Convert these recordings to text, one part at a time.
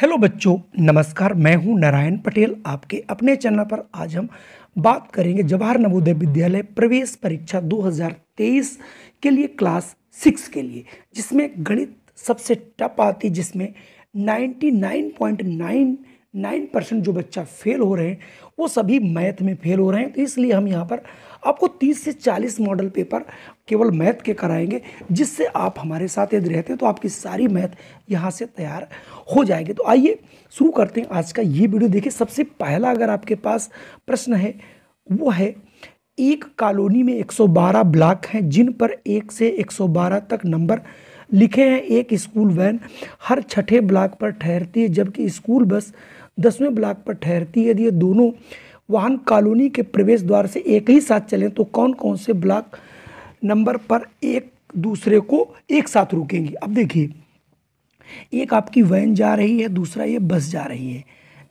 hello बच्चों नमस्कार मैं हूं नारायण पटेल आपके अपने चैनल पर आज हम बात करेंगे जवाहर नवोदय विद्यालय प्रवेश परीक्षा 2023 के लिए क्लास सिक्स के लिए जिसमें गणित सबसे टप आती जिसमें 99.99 परसेंट जो बच्चा फेल हो रहे हैं वो सभी मैथ में फेल हो रहे हैं तो इसलिए हम यहाँ पर आपको 30 से 40 मॉडल पेपर केवल मैथ के कराएंगे जिससे आप हमारे साथ यदि रहते हैं तो आपकी सारी मैथ यहाँ से तैयार हो जाएगी तो आइए शुरू करते हैं आज का ये वीडियो देखिए सबसे पहला अगर आपके पास प्रश्न है वो है एक कॉलोनी में 112 ब्लॉक हैं जिन पर एक से 112 तक नंबर लिखे हैं एक स्कूल वैन हर छठे ब्लॉक पर ठहरती है जबकि स्कूल बस दसवें ब्लॉक पर ठहरती है यदि ये दोनों वाहन कॉलोनी के प्रवेश द्वार से एक ही साथ चलें तो कौन कौन से ब्लॉक नंबर पर एक दूसरे को एक साथ रुकेंगी अब देखिए एक आपकी वैन जा रही है दूसरा ये बस जा रही है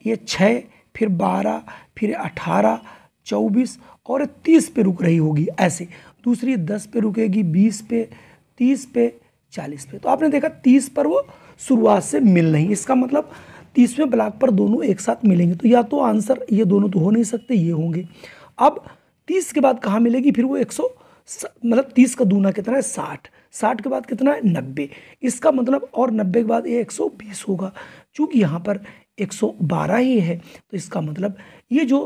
ये छः फिर बारह फिर अठारह चौबीस और तीस पे रुक रही होगी ऐसे दूसरी दस पे रुकेगी बीस पे तीस पे चालीस पे तो आपने देखा तीस पर वो शुरुआत से मिल नहीं इसका मतलब तीसवें ब्लॉक पर दोनों एक साथ मिलेंगे तो या तो आंसर ये दोनों तो हो नहीं सकते ये होंगे अब तीस के बाद कहाँ मिलेगी फिर वो एक सौ मतलब तीस का दूना कितना है साठ साठ के बाद कितना है नब्बे इसका मतलब और नब्बे के बाद ये एक सौ बीस होगा चूँकि यहाँ पर एक सौ बारह ही है तो इसका मतलब ये जो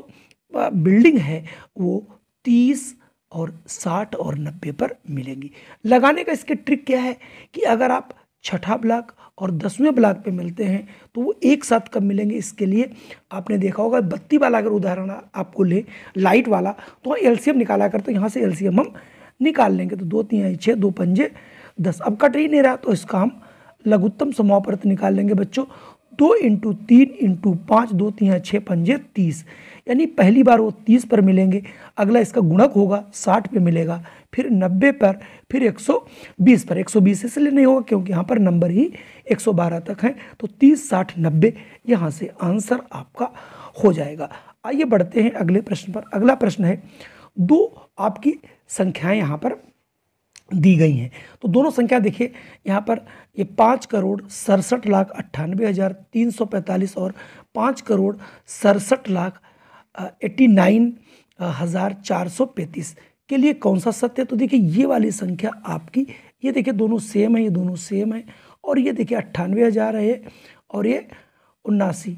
बिल्डिंग है वो तीस और साठ और नब्बे पर मिलेंगी लगाने का इसके ट्रिक क्या है कि अगर आप छठा ब्लॉक और दसवें ब्लॉक पे मिलते हैं तो वो एक साथ कब मिलेंगे इसके लिए आपने देखा होगा बत्ती वाला अगर उदाहरण आपको ले लाइट वाला तो वहाँ एल निकाला करते तो यहाँ से एल हम निकाल लेंगे तो दो तीन आई छः दो पंजे दस अब कट ही नहीं रहा तो इसका हम लघुत्तम समापर्त निकाल लेंगे बच्चों दो इंटू तीन इंटू पाँच दो तीन छः पंजे तीस यानी पहली बार वो तीस पर मिलेंगे अगला इसका गुणक होगा साठ पे मिलेगा फिर 90 पर फिर 120 पर 120 इसलिए नहीं होगा क्योंकि यहाँ पर नंबर ही 112 तक हैं तो 30 60 90 यहाँ से आंसर आपका हो जाएगा आइए बढ़ते हैं अगले प्रश्न पर अगला प्रश्न है दो आपकी संख्याएं यहाँ पर दी गई हैं तो दोनों संख्या देखिए यहाँ पर ये पाँच करोड़ सड़सठ लाख अट्ठानवे हज़ार तीन सौ पैंतालीस और पाँच करोड़ सड़सठ लाख एट्टी नाइन हज़ार चार सौ पैंतीस के लिए कौन सा सत्य है तो देखिए ये वाली संख्या आपकी ये देखिए दोनों सेम है ये दोनों सेम है और ये देखिए अट्ठानवे हज़ार है और ये उन्नासी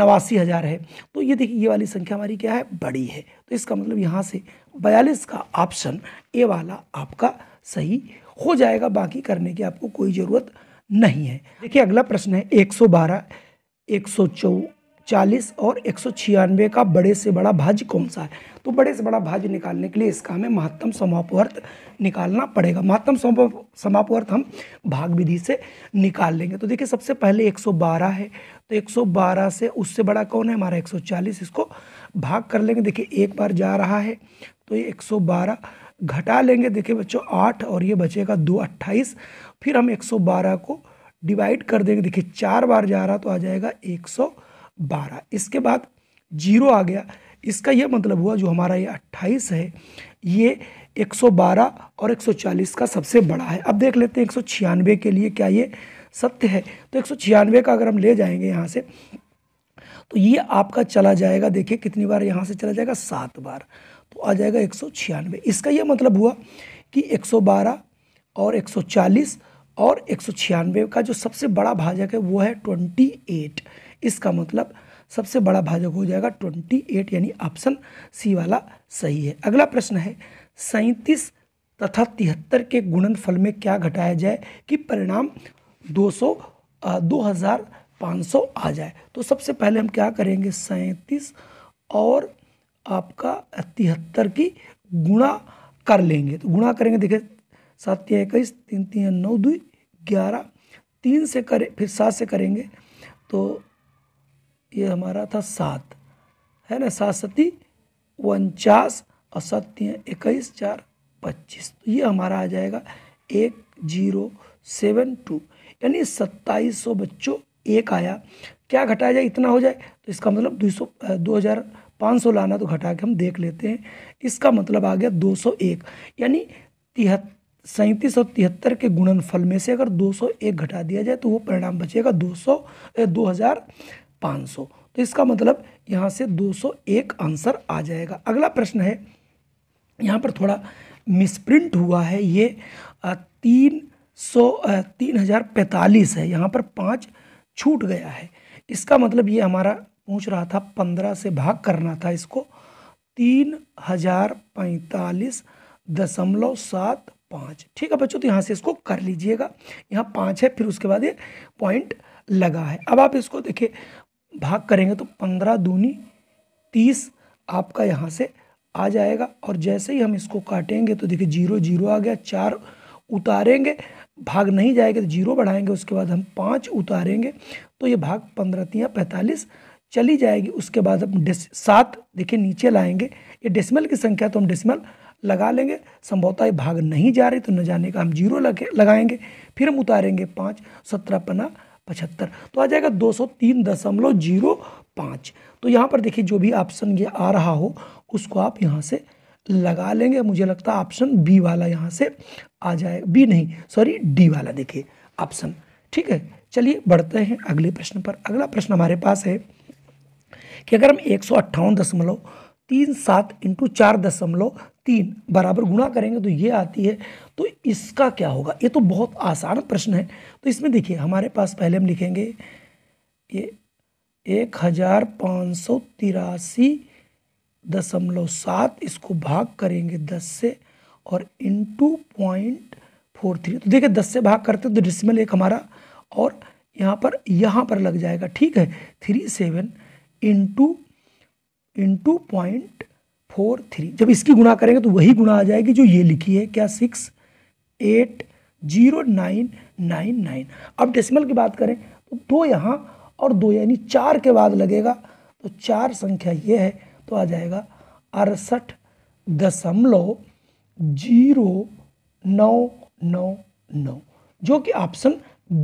नवासी हज़ार है तो ये देखिए ये वाली संख्या हमारी क्या है बड़ी है तो इसका मतलब यहाँ से बयालीस का ऑप्शन ए वाला आपका सही हो जाएगा बाकी करने की आपको कोई ज़रूरत नहीं है देखिए अगला प्रश्न है एक सौ बारह एक सौ चौ चालीस और एक का बड़े से बड़ा भाज्य कौन सा है तो बड़े से बड़ा भाज्य निकालने के लिए इसका हमें महत्तम समापवर्त निकालना पड़ेगा महत्तम समापवर्त हम भाग विधि से निकाल लेंगे तो देखिए सबसे पहले 112 है तो 112 से उससे बड़ा कौन है हमारा 140 इसको भाग कर लेंगे देखिए एक बार जा रहा है तो ये बारह घटा लेंगे देखिए बच्चों आठ और ये बचेगा दो अट्ठाईस फिर हम बारह को डिवाइड कर देंगे देखिए चार बार जा रहा तो आ जाएगा एक सौ बारह इसके बाद जीरो आ गया इसका यह मतलब हुआ जो हमारा ये अट्ठाईस है ये 112 और 140 का सबसे बड़ा है अब देख लेते हैं एक के लिए क्या ये सत्य है तो एक का अगर हम ले जाएंगे यहाँ से तो ये आपका चला जाएगा देखिए कितनी बार यहाँ से चला जाएगा सात बार तो आ जाएगा एक इसका यह मतलब हुआ कि 112 और 140 और एक का जो सबसे बड़ा भाजक है वो है एट इसका मतलब सबसे बड़ा भाजक हो जाएगा ट्वेंटी एट यानी ऑप्शन सी वाला सही है अगला प्रश्न है सैंतीस तथा तिहत्तर के गुणनफल में क्या घटाया जाए कि परिणाम दो सौ दो हज़ार पाँच सौ आ जाए तो सबसे पहले हम क्या करेंगे सैंतीस और आपका तिहत्तर की गुणा कर लेंगे तो गुणा करेंगे देखिए सात तीन इक्कीस तीन तीन नौ दुई ग्यारह तीन से करें फिर सात से करेंगे तो ये हमारा था सात है ना सात सती उनचास और सत्य इक्कीस चार पच्चीस तो ये हमारा आ जाएगा एक जीरो सेवन टू यानी सत्ताईस सौ बच्चों एक आया क्या घटाया जाए इतना हो जाए तो इसका मतलब दो सौ दो हज़ार पाँच सौ लाना तो घटा के हम देख लेते हैं इसका मतलब आ गया दो सौ एक यानी तिहत्तर सैंतीस और तिहत्तर के गुणनफल में से अगर 201 घटा दिया जाए तो वो परिणाम बचेगा 200 दो हज़ार पाँच सौ तो इसका मतलब यहाँ से दो सौ एक आंसर आ जाएगा अगला प्रश्न है यहाँ पर थोड़ा मिसप्रिंट हुआ है ये तीन सौ तीन हज़ार पैंतालीस है यहाँ पर पाँच छूट गया है इसका मतलब ये हमारा पूछ रहा था पंद्रह से भाग करना था इसको तीन हजार पैंतालीस दशमलव सात पाँच ठीक है बच्चों तो यहाँ से इसको कर लीजिएगा यहाँ पाँच है फिर उसके बाद ये पॉइंट लगा है अब आप इसको देखिए भाग करेंगे तो पंद्रह दूनी तीस आपका यहाँ से आ जाएगा और जैसे ही हम इसको काटेंगे तो देखिए जीरो जीरो आ गया चार उतारेंगे भाग नहीं जाएगा तो जीरो बढ़ाएंगे उसके बाद हम पाँच उतारेंगे तो ये भाग पंद्रह तीन पैंतालीस चली जाएगी उसके बाद हम डे सात देखिए नीचे लाएंगे ये डेसिमल की संख्या तो हम डेसिमल लगा लेंगे संभवतः ये भाग नहीं जा रही तो न जाने का हम जीरो लगे लगाएंगे फिर हम उतारेंगे पाँच सत्रह पना पचहत्तर तो आ जाएगा दो सौ तीन दशमलव जीरो पाँच तो यहाँ पर देखिए जो भी ऑप्शन ये आ रहा हो उसको आप यहाँ से लगा लेंगे मुझे लगता है ऑप्शन बी वाला यहाँ से आ जाए बी नहीं सॉरी डी वाला देखिए ऑप्शन ठीक है चलिए बढ़ते हैं अगले प्रश्न पर अगला प्रश्न हमारे पास है कि अगर हम एक सौ अट्ठावन दशमलव तीन सात इंटू चार दशमलव तीन बराबर गुणा करेंगे तो ये आती है तो इसका क्या होगा ये तो बहुत आसान प्रश्न है तो इसमें देखिए हमारे पास पहले हम लिखेंगे ये एक हज़ार पाँच सौ तिरासी दशमलव सात इसको भाग करेंगे दस से और इंटू पॉइंट फोर थ्री तो देखिए दस से भाग करते तो डिसमल एक हमारा और यहाँ पर यहाँ पर लग जाएगा ठीक है three seven into into point four three जब इसकी गुणा करेंगे तो वही गुणा आ जाएगी जो ये लिखी है क्या six eight zero nine nine nine अब डेसिमल की बात करें तो दो यहाँ और दो यानी चार के बाद लगेगा तो चार संख्या ये है तो आ जाएगा अड़सठ दशमलव जीरो नौ नौ नौ जो कि ऑप्शन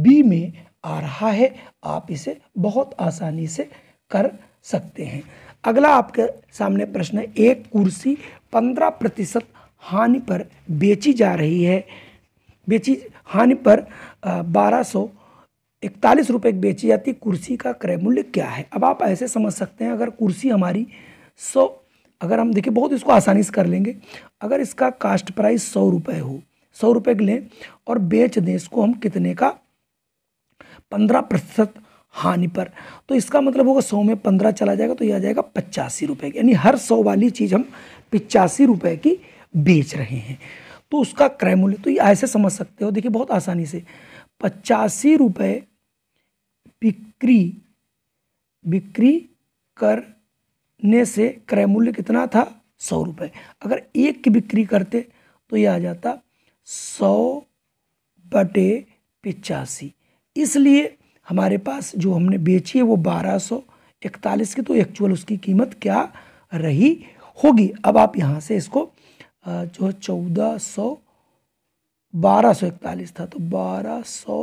बी में आ रहा है आप इसे बहुत आसानी से कर सकते हैं अगला आपके सामने प्रश्न है एक कुर्सी पंद्रह प्रतिशत हानि पर बेची जा रही है बेची हानि पर बारह सौ इकतालीस रुपये बेची जाती कुर्सी का क्रय मूल्य क्या है अब आप ऐसे समझ सकते हैं अगर कुर्सी हमारी सौ अगर हम देखिए बहुत इसको आसानी से कर लेंगे अगर इसका कास्ट प्राइस सौ रुपये हो सौ रुपये लें और बेच दें इसको हम कितने का पंद्रह प्रतिशत हानि पर तो इसका मतलब होगा सौ में पंद्रह चला जाएगा तो यह आ जाएगा पचासी रुपये की यानी हर सौ वाली चीज़ हम पिचासी रुपए की बेच रहे हैं तो उसका क्रय मूल्य तो ये ऐसे समझ सकते हो देखिए बहुत आसानी से पचासी रुपये बिक्री बिक्री करने से क्रय मूल्य कितना था सौ रुपये अगर एक की बिक्री करते तो यह आ जाता सौ बटे पिचासी इसलिए हमारे पास जो हमने बेची है वो बारह सौ इकतालीस की तो एक्चुअल उसकी कीमत क्या रही होगी अब आप यहाँ से इसको जो चौदह सौ बारह सौ इकतालीस था तो बारह सौ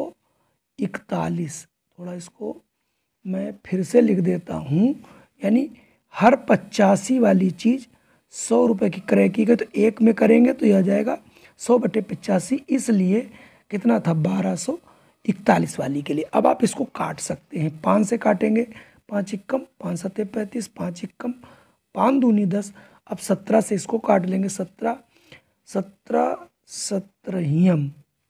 इकतालीस थोड़ा इसको मैं फिर से लिख देता हूँ यानी हर पचासी वाली चीज़ सौ रुपये की क्रय की गई तो एक में करेंगे तो यह आ जाएगा सौ बटे पचासी इसलिए कितना था बारह सौ इकतालीस वाली के लिए अब आप इसको काट सकते हैं पाँच से काटेंगे पाँच एक कम पाँच सत्ते पैंतीस पाँच एक कम पाँच दूनी दस अब सत्रह से इसको काट लेंगे सत्रह सत्रह सत्रहियम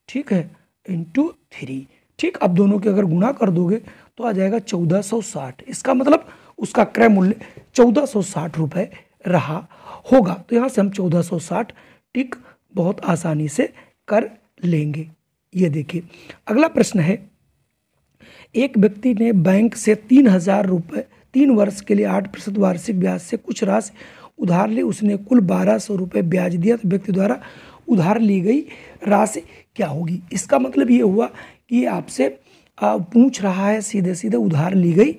ठीक है इंटू थ्री ठीक अब दोनों के अगर गुणा कर दोगे तो आ जाएगा चौदह सौ साठ इसका मतलब उसका क्रय मूल्य चौदह सौ साठ रुपये रहा होगा तो यहाँ से हम चौदह सौ साठ टिक बहुत आसानी से कर लेंगे ये देखिए अगला प्रश्न है एक व्यक्ति ने बैंक से तीन हजार रुपये तीन वर्ष के लिए आठ प्रतिशत वार्षिक ब्याज से कुछ राशि उधार ली उसने कुल बारह सौ रुपये ब्याज दिया तो व्यक्ति द्वारा उधार ली गई राशि क्या होगी इसका मतलब ये हुआ कि आपसे पूछ रहा है सीधे सीधे उधार ली गई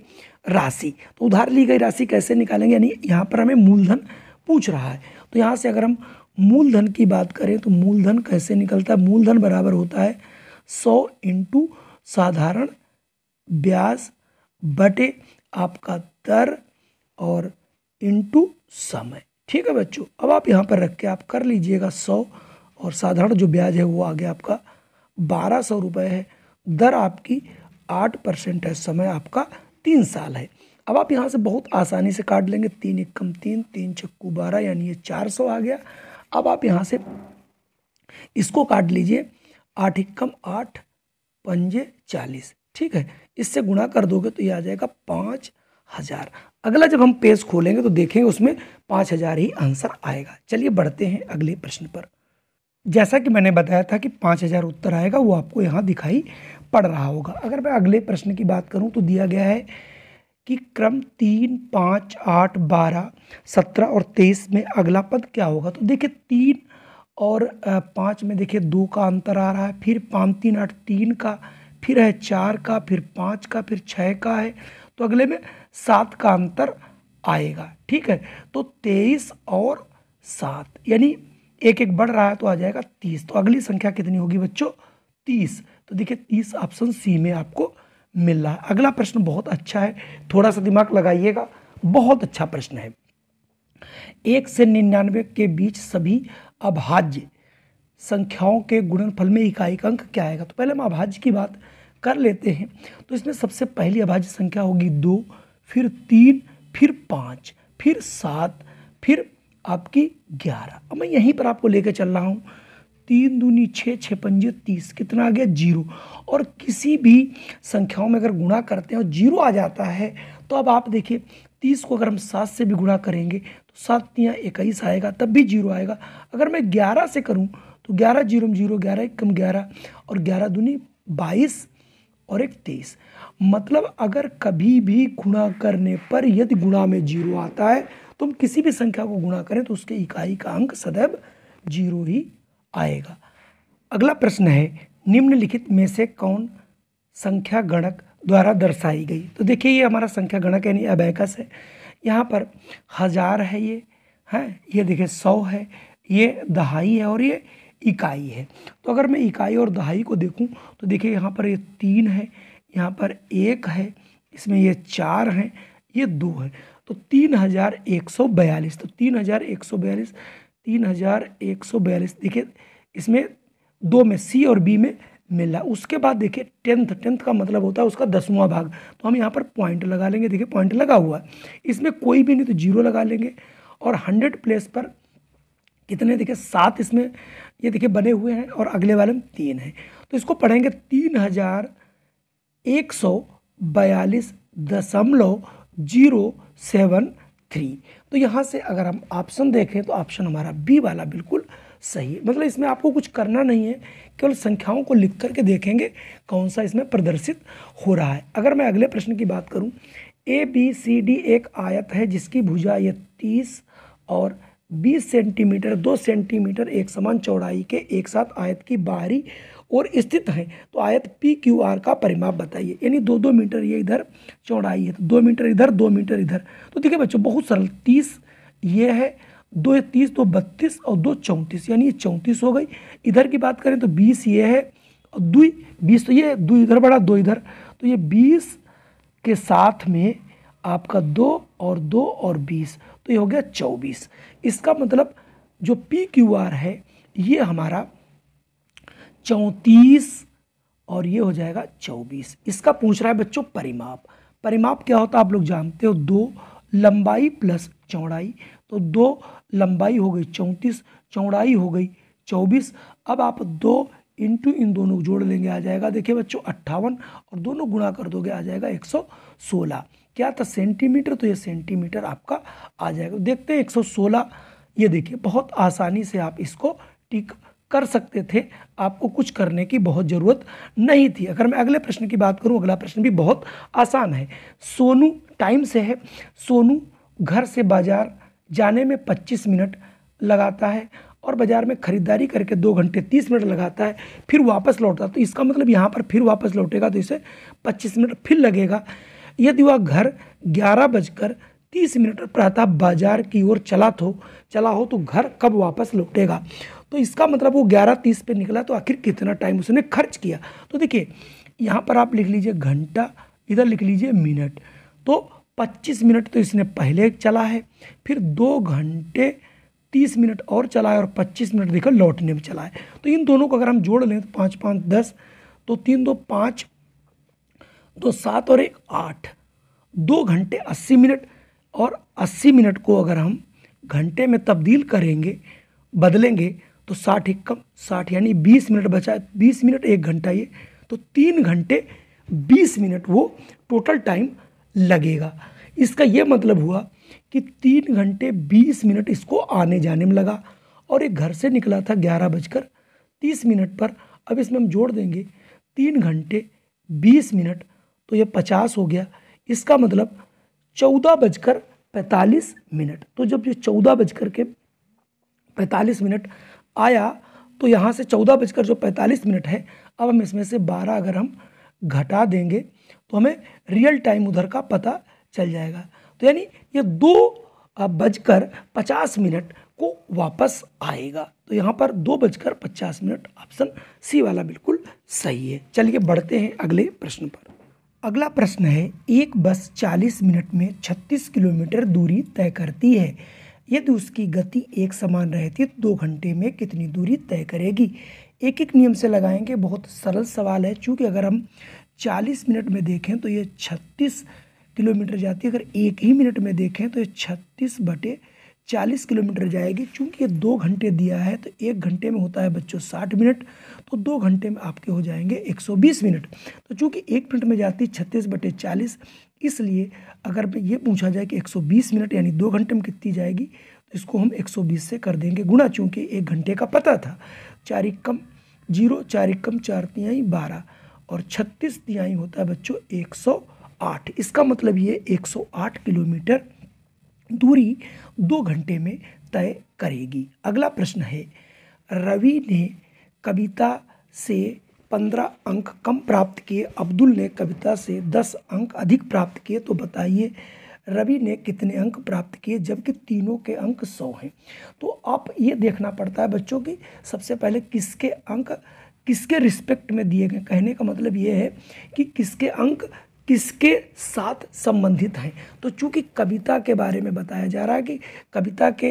राशि तो उधार ली गई राशि कैसे निकालेंगे यानी यहाँ पर हमें मूलधन पूछ रहा है तो यहाँ से अगर हम मूलधन की बात करें तो मूलधन कैसे निकलता है मूलधन बराबर होता है सौ इंटू साधारण ब्याज बटे आपका दर और इंटू समय ठीक है बच्चों अब आप यहाँ पर रख के आप कर लीजिएगा सौ और साधारण जो ब्याज है वो आ गया आपका बारह सौ रुपये है दर आपकी आठ परसेंट है समय आपका तीन साल है अब आप यहाँ से बहुत आसानी से काट लेंगे तीन एक कम तीन तीन छक्कू बारह यानी ये चार सौ आ गया अब आप यहाँ से इसको काट लीजिए आठ इक्कम आठ पंजे चालीस ठीक है इससे गुणा कर दोगे तो ये आ जाएगा पाँच हज़ार अगला जब हम पेज खोलेंगे तो देखेंगे उसमें पाँच हज़ार ही आंसर आएगा चलिए बढ़ते हैं अगले प्रश्न पर जैसा कि मैंने बताया था कि पाँच हज़ार उत्तर आएगा वो आपको यहाँ दिखाई पड़ रहा होगा अगर मैं अगले प्रश्न की बात करूँ तो दिया गया है कि क्रम तीन पाँच आठ बारह सत्रह और तेईस में अगला पद क्या होगा तो देखिए तीन और पाँच में देखिए दो का अंतर आ रहा है फिर पाँच तीन आठ तीन का फिर है चार का फिर पाँच का फिर छः का है तो अगले में सात का अंतर आएगा ठीक है तो तेईस और सात यानी एक एक बढ़ रहा है तो आ जाएगा तीस तो अगली संख्या कितनी होगी बच्चों तीस तो देखिए तीस ऑप्शन सी में आपको मिल रहा है अगला प्रश्न बहुत अच्छा है थोड़ा सा दिमाग लगाइएगा बहुत अच्छा प्रश्न है एक से निन्यानवे के बीच सभी अभाज्य संख्याओं के गुणनफल में इकाई का अंक क्या आएगा तो पहले हम अभाज्य की बात कर लेते हैं तो इसमें सबसे पहली अभाज्य संख्या होगी दो फिर तीन फिर पाँच फिर सात फिर आपकी ग्यारह अब मैं यहीं पर आपको लेकर चल रहा हूँ तीन दूनी छः छः पंजे तीस कितना आ गया जीरो और किसी भी संख्याओं में अगर गुणा करते हैं और जीरो आ जाता है तो अब आप देखिए तीस को अगर हम सात से भी गुणा करेंगे तो सात तियाँ इक्कीस आएगा तब भी जीरो आएगा अगर मैं ग्यारह से करूँ तो ग्यारह जीरो में जीरो ग्यारह एक कम ग्यारह और ग्यारह दूनी बाईस और एक तेईस मतलब अगर कभी भी गुणा करने पर यदि गुणा में जीरो आता है तो हम किसी भी संख्या को गुणा करें तो उसके इकाई का अंक सदैव जीरो ही आएगा अगला प्रश्न है निम्नलिखित में से कौन संख्या गणक द्वारा दर्शाई गई तो देखिए ये हमारा संख्या गणक यानी अबैकस है यहाँ पर हजार है ये हैं ये देखिए सौ है ये दहाई है और ये इकाई है तो अगर मैं इकाई और दहाई को देखूं तो देखिए यहाँ पर ये तीन है यहाँ पर एक है इसमें ये चार हैं ये दो है तो तीन हज़ार एक सौ बयालीस तो तीन हज़ार एक सौ बयालीस तीन हज़ार एक सौ बयालीस देखिए इसमें दो में सी और बी में मिला उसके बाद देखिए टेंथ टेंथ का मतलब होता है उसका दसवां भाग तो हम यहाँ पर पॉइंट लगा लेंगे देखिए पॉइंट लगा हुआ है इसमें कोई भी नहीं तो जीरो लगा लेंगे और हंड्रेड प्लेस पर कितने देखिए सात इसमें ये देखिए बने हुए हैं और अगले वाले में तीन हैं तो इसको पढ़ेंगे तीन हज़ार एक सौ बयालीस दशमलव जीरो सेवन थ्री तो यहाँ से अगर हम ऑप्शन देखें तो ऑप्शन हमारा बी वाला बिल्कुल सही है मतलब इसमें आपको कुछ करना नहीं है केवल संख्याओं को लिख करके देखेंगे कौन सा इसमें प्रदर्शित हो रहा है अगर मैं अगले प्रश्न की बात करूँ ए बी सी डी एक आयत है जिसकी भुजा यह तीस और 20 सेंटीमीटर 2 सेंटीमीटर एक समान चौड़ाई के एक साथ आयत की बाहरी और स्थित है तो आयत पी क्यू आर का परिमाप बताइए यानी दो दो मीटर ये इधर चौड़ाई है तो दो मीटर इधर दो मीटर इधर तो देखिए बच्चों बहुत सरल तीस ये है दो ये तीस दो बत्तीस और दो चौंतीस यानी ये चौंतीस हो गई इधर की बात करें तो बीस ये है और दुई बीस तो ये दो इधर बढ़ा दो इधर तो ये बीस के साथ में आपका दो और दो और बीस तो ये हो गया चौबीस इसका मतलब जो पी क्यू आर है ये हमारा चौंतीस और ये हो जाएगा चौबीस इसका पूछ रहा है बच्चों परिमाप परिमाप क्या होता है आप लोग जानते हो दो लंबाई प्लस चौड़ाई तो दो लंबाई हो गई चौंतीस चौड़ाई हो गई चौबीस अब आप दो इंटू इन दोनों को जोड़ लेंगे आ जाएगा देखिए बच्चों अट्ठावन और दोनों गुणा कर दोगे आ जाएगा एक सौ सोलह क्या था सेंटीमीटर तो ये सेंटीमीटर आपका आ जाएगा देखते हैं एक सौ सोलह ये देखिए बहुत आसानी से आप इसको टिक कर सकते थे आपको कुछ करने की बहुत ज़रूरत नहीं थी अगर मैं अगले प्रश्न की बात करूं अगला प्रश्न भी बहुत आसान है सोनू टाइम से है सोनू घर से बाज़ार जाने में 25 मिनट लगाता है और बाज़ार में ख़रीदारी करके दो घंटे तीस मिनट लगाता है फिर वापस लौटता है तो इसका मतलब यहाँ पर फिर वापस लौटेगा तो इसे पच्चीस मिनट फिर लगेगा यदि वह घर ग्यारह बजकर तीस मिनट प्रातः बाजार की ओर चला तो चला हो तो घर कब वापस लौटेगा तो इसका मतलब वो ग्यारह तीस पर निकला तो आखिर कितना टाइम उसने खर्च किया तो देखिए यहाँ पर आप लिख लीजिए घंटा इधर लिख लीजिए मिनट तो पच्चीस मिनट तो इसने पहले चला है फिर दो घंटे तीस मिनट और चला है और पच्चीस मिनट देखकर लौटने में चला है तो इन दोनों को अगर हम जोड़ लें तो पाँच पाँच दस तो तीन दो पाँच दो सात और एक आठ दो घंटे अस्सी मिनट और 80 मिनट को अगर हम घंटे में तब्दील करेंगे बदलेंगे तो साठ इक्कम साठ यानी बीस मिनट बचा बीस मिनट एक घंटा ये तो तीन घंटे बीस मिनट वो टोटल टाइम लगेगा इसका ये मतलब हुआ कि तीन घंटे बीस मिनट इसको आने जाने में लगा और एक घर से निकला था ग्यारह बजकर तीस मिनट पर अब इसमें हम जोड़ देंगे तीन घंटे बीस मिनट तो ये पचास हो गया इसका मतलब चौदह बजकर पैंतालीस मिनट तो जब ये चौदह बजकर के पैंतालीस मिनट आया तो यहाँ से चौदह बजकर जो पैंतालीस मिनट है अब हम इसमें से बारह अगर हम घटा देंगे तो हमें रियल टाइम उधर का पता चल जाएगा तो यानी ये दो बजकर पचास मिनट को वापस आएगा तो यहाँ पर दो बजकर पचास मिनट ऑप्शन सी वाला बिल्कुल सही है चलिए बढ़ते हैं अगले प्रश्न पर अगला प्रश्न है एक बस 40 मिनट में 36 किलोमीटर दूरी तय करती है यदि उसकी गति एक समान रहती है तो दो घंटे में कितनी दूरी तय करेगी एक एक नियम से लगाएंगे बहुत सरल सवाल है चूँकि अगर हम 40 मिनट में देखें तो ये 36 किलोमीटर जाती है अगर एक ही मिनट में देखें तो ये 36 बटे चालीस किलोमीटर जाएगी चूँकि ये दो घंटे दिया है तो एक घंटे में होता है बच्चों साठ मिनट तो दो घंटे में आपके हो जाएंगे एक सौ बीस मिनट तो चूँकि एक मिनट में जाती है छत्तीस बटे चालीस इसलिए अगर ये पूछा जाए कि एक सौ बीस मिनट यानी दो घंटे में कितनी जाएगी तो इसको हम एक सौ बीस से कर देंगे गुणा चूँकि एक घंटे का पता था चार इक्कम जीरो चार इक्कम चार तिहाई बारह और छत्तीस तिहाई होता है बच्चों एक सौ आठ इसका मतलब ये एक सौ आठ किलोमीटर दूरी दो घंटे में तय करेगी अगला प्रश्न है रवि ने कविता से पंद्रह अंक कम प्राप्त किए अब्दुल ने कविता से दस अंक अधिक प्राप्त किए तो बताइए रवि ने कितने अंक प्राप्त किए जबकि तीनों के अंक सौ हैं तो आप ये देखना पड़ता है बच्चों की सबसे पहले किसके अंक किसके रिस्पेक्ट में दिए गए कहने का मतलब ये है कि किसके अंक किसके साथ संबंधित हैं तो चूंकि कविता के बारे में बताया जा रहा है कि कविता के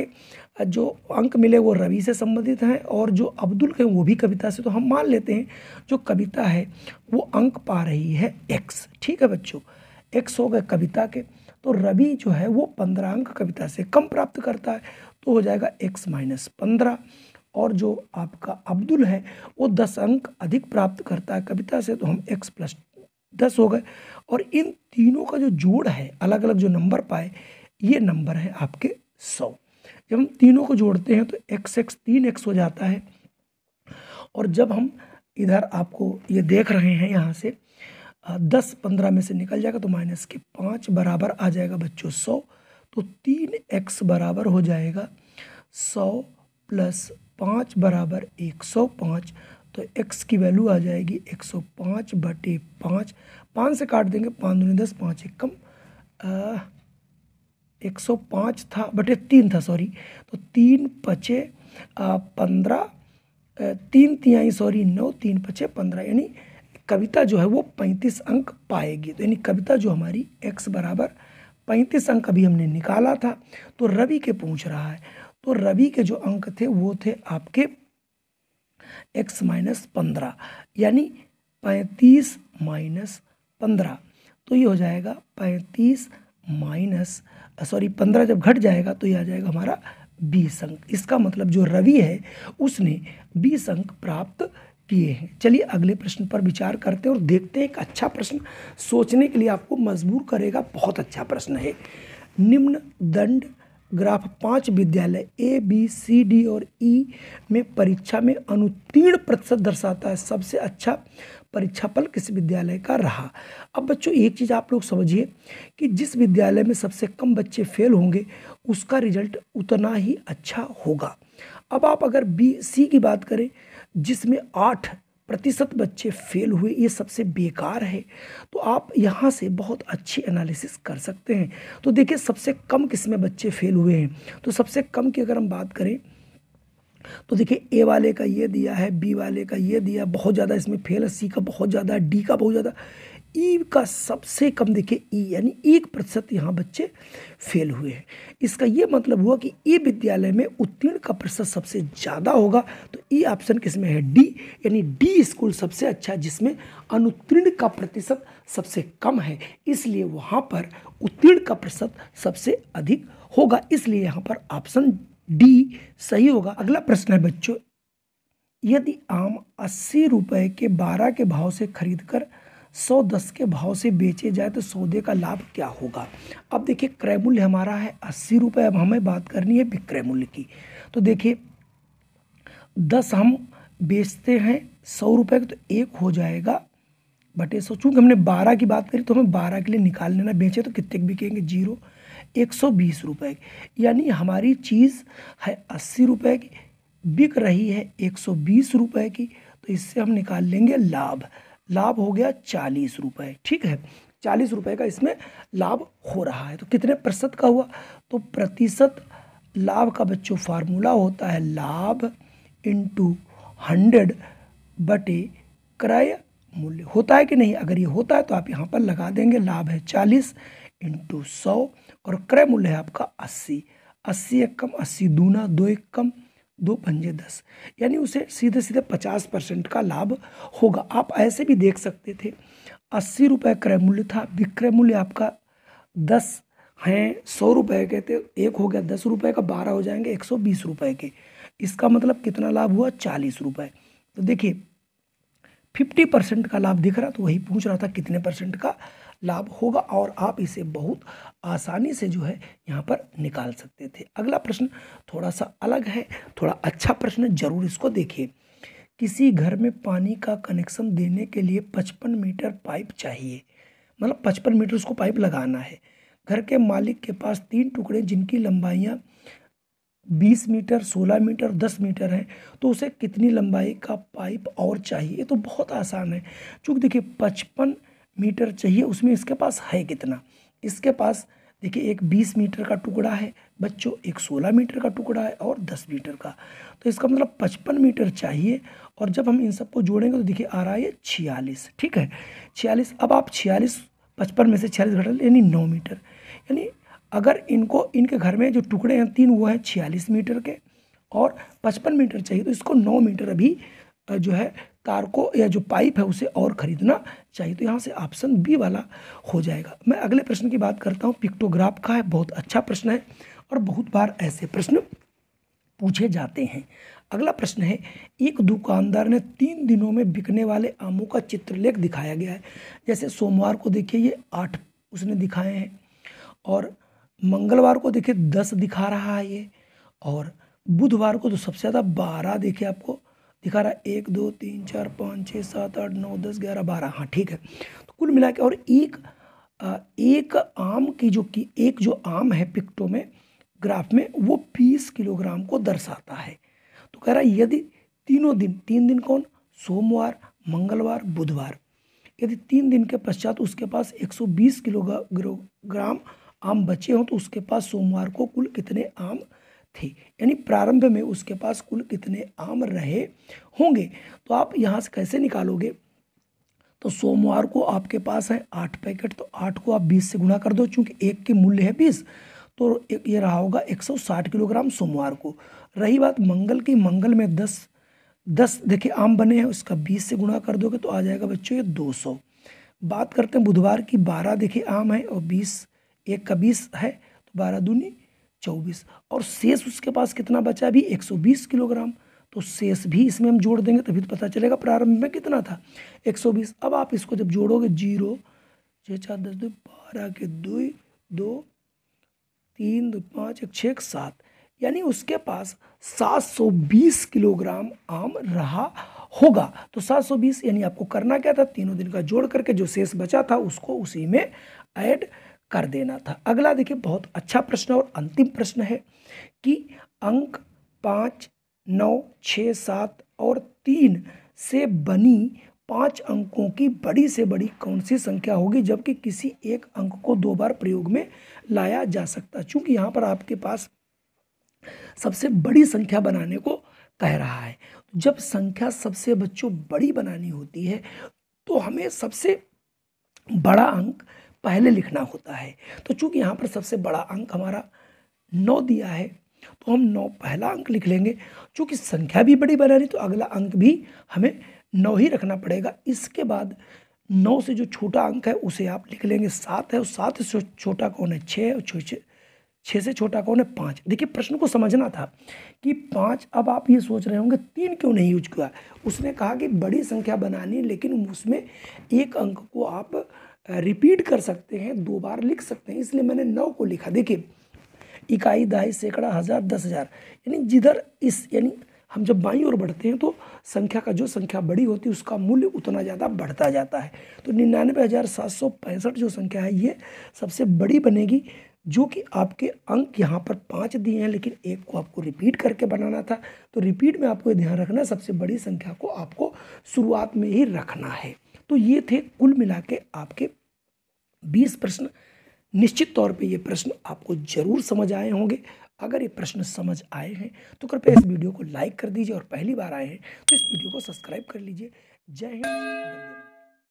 जो अंक मिले वो रवि से संबंधित हैं और जो अब्दुल के वो भी कविता से तो हम मान लेते हैं जो कविता है वो अंक पा रही है एक्स ठीक है बच्चों एक्स हो गए कविता के तो रवि जो है वो पंद्रह अंक कविता से कम प्राप्त करता है तो हो जाएगा एक्स माइनस पंद्रह और जो आपका अब्दुल है वो दस अंक अधिक प्राप्त करता है कविता से तो हम एक्स प्लस दस हो गए और इन तीनों का जो जोड़ है अलग अलग जो नंबर पाए ये नंबर है आपके सौ जब हम तीनों को जोड़ते हैं तो एक्स एक्स तीन एक्स हो जाता है और जब हम इधर आपको ये देख रहे हैं यहाँ से दस पंद्रह में से निकल जाएगा तो माइनस के पाँच बराबर आ जाएगा बच्चों सौ तो तीन एक्स बराबर हो जाएगा सौ प्लस पाँच बराबर एक सौ पाँच तो एक्स की वैल्यू आ जाएगी एक सौ पाँच बटे पाँच पाँच से काट देंगे पाँच दूनी दस पाँच एक कम एक सौ पाँच था बटे तीन था सॉरी तो तीन पचे पंद्रह तीन तिहाई सॉरी नौ तीन पचे पंद्रह यानी कविता जो है वो पैंतीस अंक पाएगी तो यानी कविता जो हमारी एक्स बराबर पैंतीस अंक अभी हमने निकाला था तो रवि के पूछ रहा है तो रवि के जो अंक थे वो थे आपके एक्स माइनस पंद्रह यानी पैंतीस माइनस पंद्रह तो ये हो जाएगा पैंतीस माइनस सॉरी पंद्रह जब घट जाएगा तो ये आ जाएगा हमारा बीस अंक इसका मतलब जो रवि है उसने बीस अंक प्राप्त किए हैं चलिए अगले प्रश्न पर विचार करते हैं और देखते हैं एक अच्छा प्रश्न सोचने के लिए आपको मजबूर करेगा बहुत अच्छा प्रश्न है निम्न दंड ग्राफ पाँच विद्यालय ए बी सी डी और ई e में परीक्षा में अनुत्तीर्ण प्रतिशत दर्शाता है सबसे अच्छा परीक्षा पल किस विद्यालय का रहा अब बच्चों एक चीज़ आप लोग समझिए कि जिस विद्यालय में सबसे कम बच्चे फेल होंगे उसका रिजल्ट उतना ही अच्छा होगा अब आप अगर बी सी की बात करें जिसमें आठ प्रतिशत बच्चे फेल हुए ये सबसे बेकार है तो आप यहाँ से बहुत अच्छी एनालिसिस कर सकते हैं तो देखिए सबसे कम किस में बच्चे फेल हुए हैं तो सबसे कम की अगर हम बात करें तो देखिए ए वाले का ये दिया है बी वाले का ये दिया बहुत ज़्यादा इसमें फेल है सी का बहुत ज़्यादा डी का बहुत ज़्यादा ई का सबसे कम देखिए ई यानी एक प्रतिशत यहाँ बच्चे फेल हुए हैं इसका ये मतलब हुआ कि ई विद्यालय में उत्तीर्ण का प्रतिशत सबसे ज़्यादा होगा तो ई ऑप्शन किसमें है डी यानी डी स्कूल सबसे अच्छा है जिसमें अनुत्तीर्ण का प्रतिशत सबसे कम है इसलिए वहाँ पर उत्तीर्ण का प्रतिशत सबसे अधिक होगा इसलिए यहाँ पर ऑप्शन डी सही होगा अगला प्रश्न है बच्चों यदि आम अस्सी रुपये के बारह के भाव से खरीद कर सौ दस के भाव से बेचे जाए तो सौदे का लाभ क्या होगा अब देखिए क्रय मूल्य हमारा है अस्सी रुपये अब हमें बात करनी है विक्रय मूल्य की तो देखिए दस हम बेचते हैं सौ रुपये का तो एक हो जाएगा बटे सौ चूँकि हमने बारह की बात करी तो हमें बारह के लिए निकाल लेना बेचे तो कितने बिकेंगे जीरो एक सौ बीस रुपए की यानी हमारी चीज़ है अस्सी रुपये की बिक रही है एक सौ बीस रुपये की तो इससे हम निकाल लेंगे लाभ लाभ हो गया चालीस रुपये ठीक है चालीस रुपये का इसमें लाभ हो रहा है तो कितने प्रतिशत का हुआ तो प्रतिशत लाभ का बच्चों फार्मूला होता है लाभ इंटू हंड्रेड बटे क्रय मूल्य होता है कि नहीं अगर ये होता है तो आप यहाँ पर लगा देंगे लाभ है चालीस इंटू सौ और क्रय मूल्य है आपका अस्सी अस्सी एक कम अस्सी दूना दो एक कम दो पंजे दस यानी उसे सीधे सीधे पचास परसेंट का लाभ होगा आप ऐसे भी देख सकते थे अस्सी रुपये क्रय मूल्य था विक्रय मूल्य आपका दस हैं सौ रुपये के थे एक हो गया दस रुपये का बारह हो जाएंगे एक सौ बीस रुपये के इसका मतलब कितना लाभ हुआ चालीस रुपये तो देखिए फिफ्टी परसेंट का लाभ दिख रहा तो वही पूछ रहा था कितने परसेंट का लाभ होगा और आप इसे बहुत आसानी से जो है यहाँ पर निकाल सकते थे अगला प्रश्न थोड़ा सा अलग है थोड़ा अच्छा प्रश्न जरूर इसको देखिए किसी घर में पानी का कनेक्शन देने के लिए पचपन मीटर पाइप चाहिए मतलब पचपन मीटर उसको पाइप लगाना है घर के मालिक के पास तीन टुकड़े जिनकी लंबाइयाँ बीस मीटर सोलह मीटर दस मीटर है तो उसे कितनी लंबाई का पाइप और चाहिए तो बहुत आसान है चूँकि देखिए पचपन मीटर चाहिए उसमें इसके पास है कितना इसके पास देखिए एक बीस मीटर का टुकड़ा है बच्चों एक सोलह मीटर का टुकड़ा है और दस मीटर का तो इसका मतलब पचपन मीटर चाहिए और जब हम इन सबको जोड़ेंगे तो देखिए आ रहा है छियालीस ठीक है छियालीस अब आप छियालीस पचपन में से छियालीस घटा यानी नौ मीटर यानी अगर इनको इनके घर में जो टुकड़े हैं तीन वो हैं छियालीस मीटर के और पचपन मीटर चाहिए तो इसको नौ मीटर अभी जो है तार को या जो पाइप है उसे और ख़रीदना चाहिए तो यहाँ से ऑप्शन बी वाला हो जाएगा मैं अगले प्रश्न की बात करता हूँ पिक्टोग्राफ का है बहुत अच्छा प्रश्न है और बहुत बार ऐसे प्रश्न पूछे जाते हैं अगला प्रश्न है एक दुकानदार ने तीन दिनों में बिकने वाले आमों का चित्रलेख दिखाया गया है जैसे सोमवार को देखिए ये आठ उसने दिखाए हैं और मंगलवार को देखिए दस दिखा रहा है ये और बुधवार को तो सबसे ज़्यादा बारह देखिए आपको दिखा रहा है एक दो तीन चार पाँच छः सात आठ नौ दस ग्यारह बारह हाँ ठीक है तो कुल मिला के और एक एक आम की जो की एक जो आम है पिक्टो में ग्राफ में वो बीस किलोग्राम को दर्शाता है तो कह रहा है यदि तीनों दिन तीन दिन कौन सोमवार मंगलवार बुधवार यदि तीन दिन के पश्चात उसके पास 120 किलोग्राम आम बचे हों तो उसके पास सोमवार को कुल कितने आम थे यानी प्रारंभ में उसके पास कुल कितने आम रहे होंगे तो आप यहाँ से कैसे निकालोगे तो सोमवार को आपके पास है आठ पैकेट तो आठ को आप बीस से गुणा कर दो चूँकि एक के मूल्य है बीस तो ये रहा होगा एक सौ साठ किलोग्राम सोमवार को रही बात मंगल की मंगल में दस दस देखिए आम बने हैं उसका बीस से गुणा कर दोगे तो आ जाएगा बच्चों ये दो सौ बात करते हैं बुधवार की बारह देखिए आम है और बीस एक का बीस है तो बारह दूनी चौबीस और शेष उसके पास कितना बचा अभी एक सौ बीस किलोग्राम तो शेष भी इसमें हम जोड़ देंगे तभी तो पता चलेगा प्रारंभ में कितना था एक सौ बीस अब आप इसको जब जोड़ोगे जीरो छः चार दस दो बारह के दो दो तीन दो पाँच एक छः एक सात यानी उसके पास सात सौ बीस किलोग्राम आम रहा होगा तो सात सौ बीस यानी आपको करना क्या था तीनों दिन का जोड़ करके जो शेष बचा था उसको उसी में ऐड कर देना था अगला देखिए बहुत अच्छा प्रश्न और अंतिम प्रश्न है कि अंक पाँच नौ छः सात और तीन से बनी पांच अंकों की बड़ी से बड़ी कौन सी संख्या होगी जबकि किसी एक अंक को दो बार प्रयोग में लाया जा सकता चूंकि यहाँ पर आपके पास सबसे बड़ी संख्या बनाने को कह रहा है जब संख्या सबसे बच्चों बड़ी बनानी होती है तो हमें सबसे बड़ा अंक पहले लिखना होता है तो चूँकि यहाँ पर सबसे बड़ा अंक हमारा नौ दिया है तो हम नौ पहला अंक लिख लेंगे चूँकि संख्या भी बड़ी बना रही तो अगला अंक भी हमें नौ ही रखना पड़ेगा इसके बाद नौ से जो छोटा अंक है उसे आप लिख लेंगे सात है और सात से छोटा कौन है छः और छः से छोटा कौन है पाँच देखिए प्रश्न को समझना था कि पाँच अब आप ये सोच रहे होंगे तीन क्यों नहीं यूज किया उसने कहा कि बड़ी संख्या बनानी लेकिन उसमें एक अंक को आप रिपीट कर सकते हैं दो बार लिख सकते हैं इसलिए मैंने नौ को लिखा देखिए इकाई दहाई सैकड़ा हज़ार दस हज़ार यानी जिधर इस यानी हम जब बाई ओर बढ़ते हैं तो संख्या का जो संख्या बड़ी होती है उसका मूल्य उतना ज़्यादा बढ़ता जाता है तो निन्यानवे हज़ार सात सौ पैंसठ जो संख्या है ये सबसे बड़ी बनेगी जो कि आपके अंक यहाँ पर पाँच दिए हैं लेकिन एक को आपको रिपीट करके बनाना था तो रिपीट में आपको ध्यान रखना सबसे बड़ी संख्या को आपको शुरुआत में ही रखना है तो ये थे कुल मिला के आपके बीस प्रश्न निश्चित तौर पे ये प्रश्न आपको जरूर समझ आए होंगे अगर ये प्रश्न समझ आए हैं तो कृपया इस वीडियो को लाइक कर दीजिए और पहली बार आए हैं तो इस वीडियो को सब्सक्राइब कर लीजिए जय हिंद